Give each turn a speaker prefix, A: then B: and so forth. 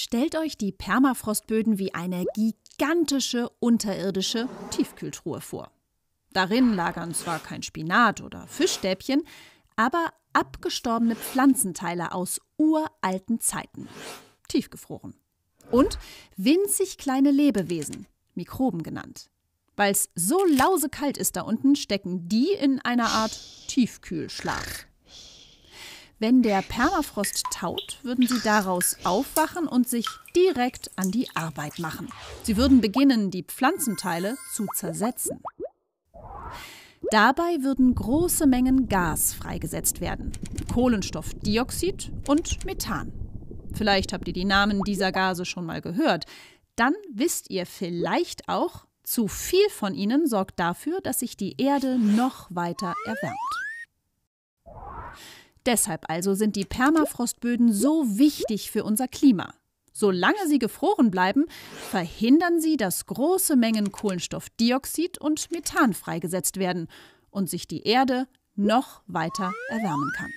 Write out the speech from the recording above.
A: Stellt euch die Permafrostböden wie eine gigantische unterirdische Tiefkühltruhe vor. Darin lagern zwar kein Spinat oder Fischstäbchen, aber abgestorbene Pflanzenteile aus uralten Zeiten. Tiefgefroren. Und winzig kleine Lebewesen, Mikroben genannt. Weil es so lausekalt ist da unten, stecken die in einer Art Tiefkühlschlaf. Wenn der Permafrost taut, würden sie daraus aufwachen und sich direkt an die Arbeit machen. Sie würden beginnen, die Pflanzenteile zu zersetzen. Dabei würden große Mengen Gas freigesetzt werden. Kohlenstoffdioxid und Methan. Vielleicht habt ihr die Namen dieser Gase schon mal gehört. Dann wisst ihr vielleicht auch, zu viel von ihnen sorgt dafür, dass sich die Erde noch weiter erwärmt. Deshalb also sind die Permafrostböden so wichtig für unser Klima. Solange sie gefroren bleiben, verhindern sie, dass große Mengen Kohlenstoffdioxid und Methan freigesetzt werden und sich die Erde noch weiter erwärmen kann.